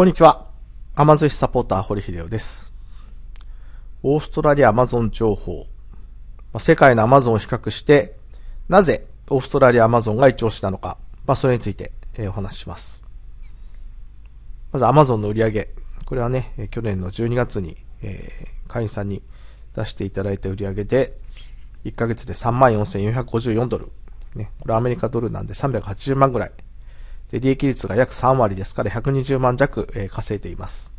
こんにちは。アマゾンサポーター、堀秀夫です。オーストラリアアマゾン情報。世界のアマゾンを比較して、なぜオーストラリアアマゾンが一押しなのか、まあ、それについてお話しします。まずアマゾンの売り上げ。これはね、去年の12月に、えー、会員さんに出していただいた売り上げで、1ヶ月で34,454ドル。ね、これアメリカドルなんで380万ぐらいで、利益率が約3割ですから120万弱、えー、稼いでいます。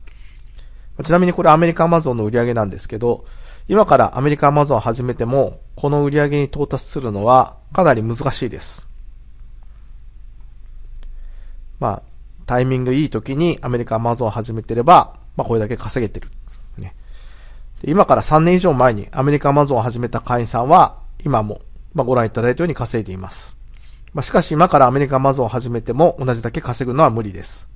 ちなみにこれアメリカアマゾンの売り上げなんですけど、今からアメリカアマゾンを始めても、この売り上げに到達するのはかなり難しいです。まあ、タイミングいい時にアメリカアマゾンを始めてれば、まあこれだけ稼げてる。ね、今から3年以上前にアメリカアマゾンを始めた会員さんは、今も、まあ、ご覧いただいたように稼いでいます。まあ、しかし今からアメリカマゾンを始めても同じだけ稼ぐのは無理です。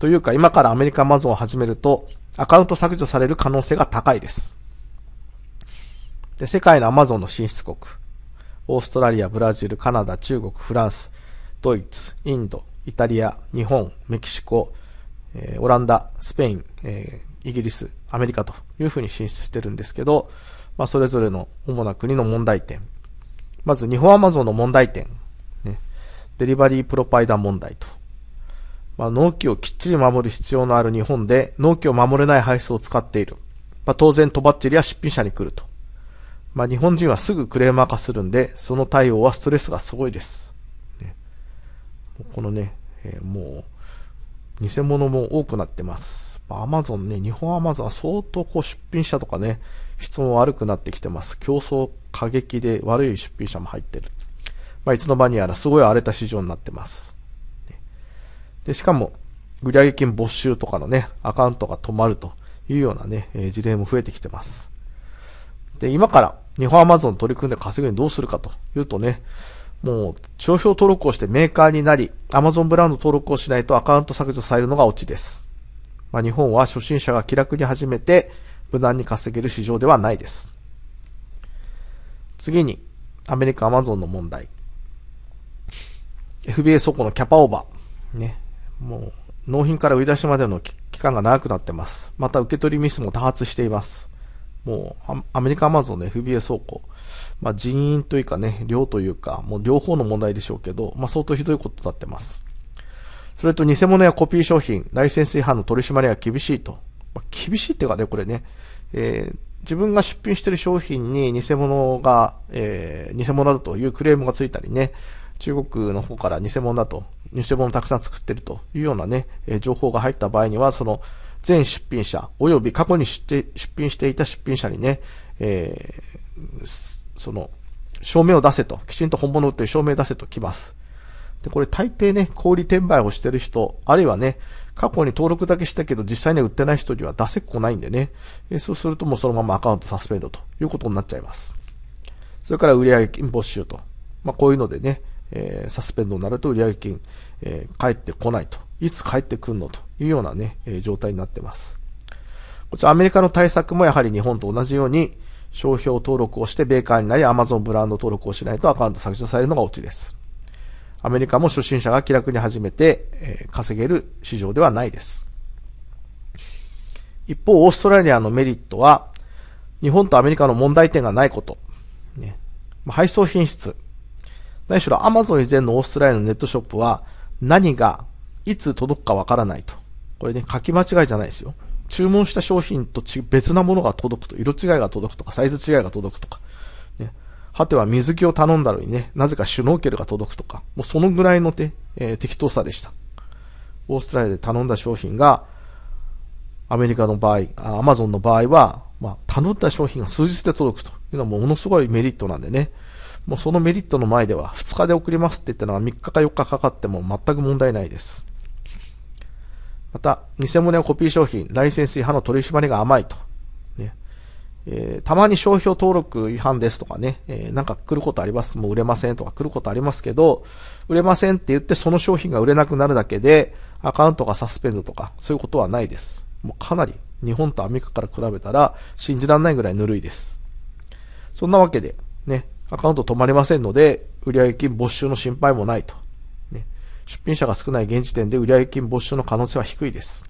というか今からアメリカマゾンを始めるとアカウント削除される可能性が高いです。で世界のアマゾンの進出国。オーストラリア、ブラジル、カナダ、中国、フランス、ドイツ、インド、イタリア、日本、メキシコ、えー、オランダ、スペイン、えー、イギリス、アメリカというふうに進出してるんですけど、まあ、それぞれの主な国の問題点。まず、日本アマゾンの問題点デリバリープロパイダー問題と。まあ、納期をきっちり守る必要のある日本で、納期を守れない配送を使っている。まあ、当然、とばっちりは出品者に来ると。まあ、日本人はすぐクレーマー化するんで、その対応はストレスがすごいです。ね、このね、えー、もう、偽物も多くなってます。アマゾンね、日本アマゾンは相当こう出品者とかね、質問悪くなってきてます。競争過激で悪い出品者も入ってる。まあ、いつの間にやらすごい荒れた市場になってます。で、しかも、売上金没収とかのね、アカウントが止まるというようなね、えー、事例も増えてきてます。で、今から日本アマゾン取り組んで稼ぐにどうするかというとね、もう、商標登録をしてメーカーになり、アマゾンブランド登録をしないとアカウント削除されるのがオチです。まあ、日本は初心者が気楽に始めて、無難に稼げる市場ではないです。次に、アメリカアマゾンの問題。FBA 倉庫のキャパオーバー。ね。もう、納品から売り出しまでの期間が長くなってます。また受け取りミスも多発しています。もう、アメリカアマゾンの FBA 倉庫。まあ、人員というかね、量というか、もう両方の問題でしょうけど、まあ、相当ひどいことになってます。それと、偽物やコピー商品、ライセンス違反の取り締まりは厳しいと。まあ、厳しいっていうかね、これね、えー、自分が出品してる商品に偽物が、えー、偽物だというクレームがついたりね、中国の方から偽物だと、偽物をたくさん作ってるというようなね、え情報が入った場合には、その、全出品者、及び過去に出品していた出品者にね、えー、その、証明を出せと、きちんと本物ってる証明を出せときます。で、これ大抵ね、小売転売をしてる人、あるいはね、過去に登録だけしたけど実際には売ってない人には出せっこないんでね、えそうするともうそのままアカウントサスペンドということになっちゃいます。それから売上金没収と。まあ、こういうのでね、えー、サスペンドになると売上金、えー、帰ってこないと。いつ帰ってくんのというようなね、えー、状態になってます。こちらアメリカの対策もやはり日本と同じように、商標登録をして米ーになりアマゾンブランド登録をしないとアカウント削除されるのがオチです。アメリカも初心者が気楽に始めて、えー、稼げる市場ではないです。一方、オーストラリアのメリットは、日本とアメリカの問題点がないこと。ね、配送品質。何しろ Amazon 以前のオーストラリアのネットショップは何がいつ届くかわからないと。これね、書き間違いじゃないですよ。注文した商品と別なものが届くと、色違いが届くとか、サイズ違いが届くとか、ね、はては水着を頼んだのにね、なぜかシュノーケルが届くとか、もうそのぐらいのて、えー、適当さでした。オーストラリアで頼んだ商品が、アメリカの場合、アマゾンの場合は、まあ、頼んだ商品が数日で届くというのはものすごいメリットなんでね、もうそのメリットの前では2日で送りますって言ったのは3日か4日かかっても全く問題ないです。また、偽物やコピー商品、ライセンス違反の取り締まりが甘いと。ねえー、たまに商標登録違反ですとかね、えー、なんか来ることあります、もう売れませんとか来ることありますけど、売れませんって言ってその商品が売れなくなるだけで、アカウントがサスペンドとか、そういうことはないです。もうかなり日本とアメリカから比べたら信じられないぐらいぬるいです。そんなわけで、ね、アカウント止まりませんので、売上金没収の心配もないと。ね、出品者が少ない現時点で売上金没収の可能性は低いです。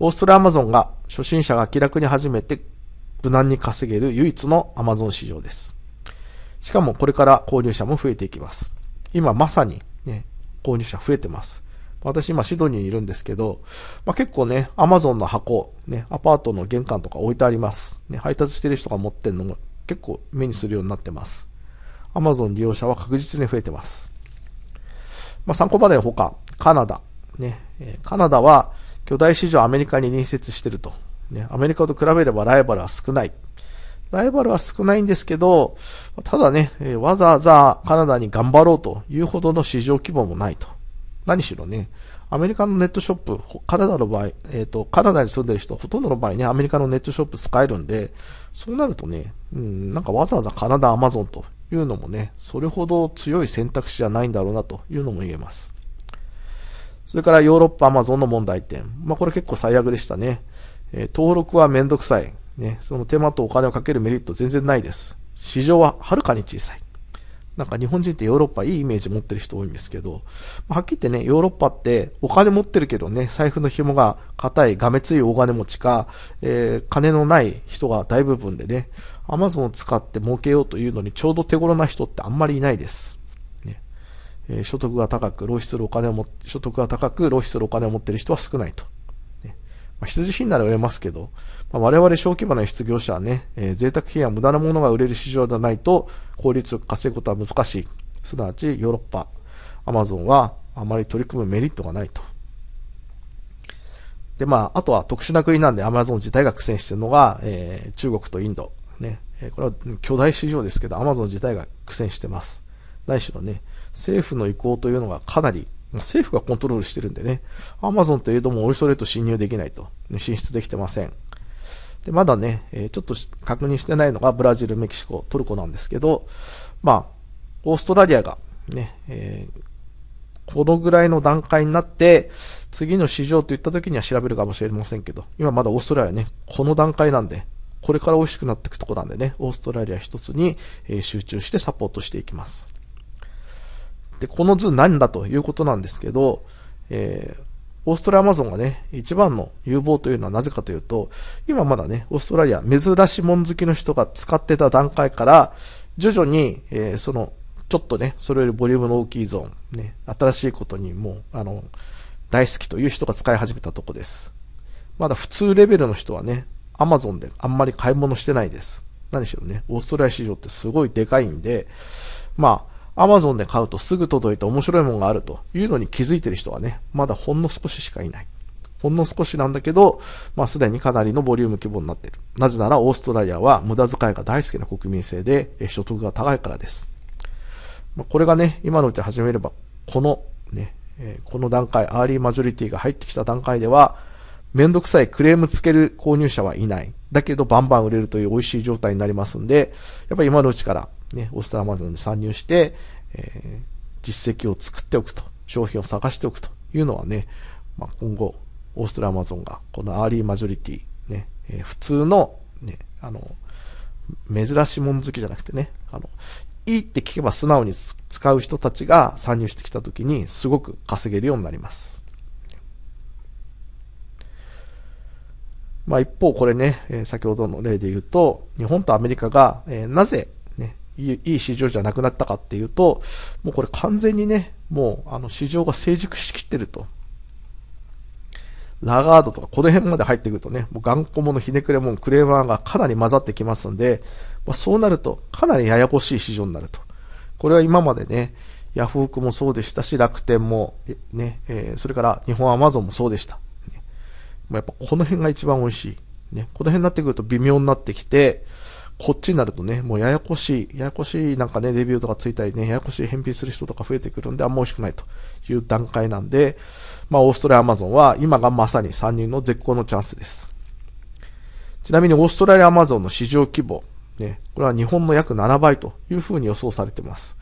オーストラリアアマゾンが初心者が気楽に始めて無難に稼げる唯一のアマゾン市場です。しかもこれから購入者も増えていきます。今まさにね、購入者増えてます。私今シドニーにいるんですけど、まあ、結構ね、アマゾンの箱、ね、アパートの玄関とか置いてあります。ね、配達してる人が持ってんのも結構目にするようになってます。Amazon 利用者は確実に増えてます。まあ、参考までのほか、カナダ。ね、カナダは巨大市場アメリカに隣接してると。ね、アメリカと比べればライバルは少ない。ライバルは少ないんですけど、ただね、わざわざカナダに頑張ろうというほどの市場規模もないと。何しろね、アメリカのネットショップ、カナダの場合、えっ、ー、と、カナダに住んでる人、ほとんどの場合ね、アメリカのネットショップ使えるんで、そうなるとね、うん、なんかわざわざカナダ、アマゾンというのもね、それほど強い選択肢じゃないんだろうなというのも言えます。それからヨーロッパ、アマゾンの問題点。まあ、これ結構最悪でしたね。えー、登録はめんどくさい。ね、その手間とお金をかけるメリット全然ないです。市場ははるかに小さい。なんか日本人ってヨーロッパいいイメージ持ってる人多いんですけど、はっきり言ってね、ヨーロッパってお金持ってるけどね、財布の紐が硬い、がめつい大金持ちか、えー、金のない人が大部分でね、アマゾンを使って儲けようというのにちょうど手頃な人ってあんまりいないです。ねえー、所得が高く、浪費するお金をも、所得が高く、浪費するお金を持ってる人は少ないと。まあ、羊品なら売れますけど、まあ、我々小規模な失業者はね、えー、贅沢品や無駄なものが売れる市場ではないと効率よく稼ぐことは難しい。すなわちヨーロッパ、アマゾンはあまり取り組むメリットがないと。で、まあ、あとは特殊な国なんでアマゾン自体が苦戦してるのが、えー、中国とインド。ね。えー、これは巨大市場ですけど、アマゾン自体が苦戦してます。ないしろね、政府の意向というのがかなり政府がコントロールしてるんでね、アマゾンといえどもオイストレート侵入できないと、進出できてません。で、まだね、えちょっと確認してないのがブラジル、メキシコ、トルコなんですけど、まあ、オーストラリアがね、えー、このぐらいの段階になって、次の市場といった時には調べるかもしれませんけど、今まだオーストラリアね、この段階なんで、これから美味しくなっていくとこなんでね、オーストラリア一つに、え集中してサポートしていきます。で、この図何だということなんですけど、えー、オーストラリアアマゾンがね、一番の有望というのはなぜかというと、今まだね、オーストラリア、珍しいもん好きの人が使ってた段階から、徐々に、えー、その、ちょっとね、それよりボリュームの大きいゾーン、ね、新しいことにもう、あの、大好きという人が使い始めたとこです。まだ普通レベルの人はね、アマゾンであんまり買い物してないです。何しろね、オーストラリア市場ってすごいでかいんで、まあ、Amazon で買うとすぐ届いて面白いものがあるというのに気づいてる人はね、まだほんの少ししかいない。ほんの少しなんだけど、まあすでにかなりのボリューム規模になっている。なぜならオーストラリアは無駄遣いが大好きな国民性で所得が高いからです。まこれがね、今のうち始めれば、このね、この段階、アーリーマジョリティが入ってきた段階では、めんどくさいクレームつける購入者はいない。だけどバンバン売れるという美味しい状態になりますんで、やっぱり今のうちからね、オスターマゾンに参入して、えー、実績を作っておくと、商品を探しておくというのはね、まあ、今後、オーストラマゾンがこのアーリーマジョリティ、ね、えー、普通の、ね、あの、珍しいもん好きじゃなくてね、あの、いいって聞けば素直に使う人たちが参入してきたときにすごく稼げるようになります。まあ一方これね、えー、先ほどの例で言うと、日本とアメリカが、えー、なぜいい市場じゃなくなったかっていうと、もうこれ完全にね、もうあの市場が成熟しきってると。ラガードとかこの辺まで入ってくるとね、もう頑固者、ひねくれ者、クレーマーがかなり混ざってきますんで、まあ、そうなるとかなりややこしい市場になると。これは今までね、ヤフオクもそうでしたし、楽天も、ね、えー、それから日本アマゾンもそうでした。ね、まやっぱこの辺が一番美味しい。ね、この辺になってくると微妙になってきて、こっちになるとね、もうややこしい、ややこしいなんかね、レビューとかついたりね、ややこしい返品する人とか増えてくるんで、あんま美味しくないという段階なんで、まあ、オーストラリアアマゾンは今がまさに参入の絶好のチャンスです。ちなみにオーストラリアアマゾンの市場規模、ね、これは日本の約7倍というふうに予想されてます。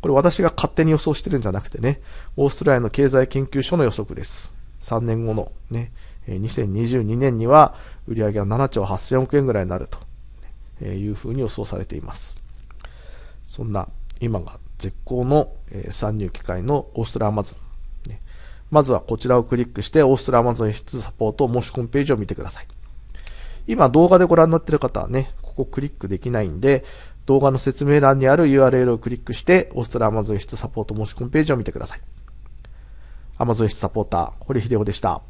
これ私が勝手に予想してるんじゃなくてね、オーストラリアの経済研究所の予測です。3年後のね、2022年には売上は7兆8000億円ぐらいになると。えいうふうに予想されています。そんな今が絶好の参入機会のオーストラアマゾン。ね、まずはこちらをクリックして、オーストラアマゾン輸出サポート申し込みページを見てください。今動画でご覧になっている方はね、ここクリックできないんで、動画の説明欄にある URL をクリックして、オーストラアマゾン室出サポート申し込みページを見てください。Amazon サポーター、堀秀夫でした。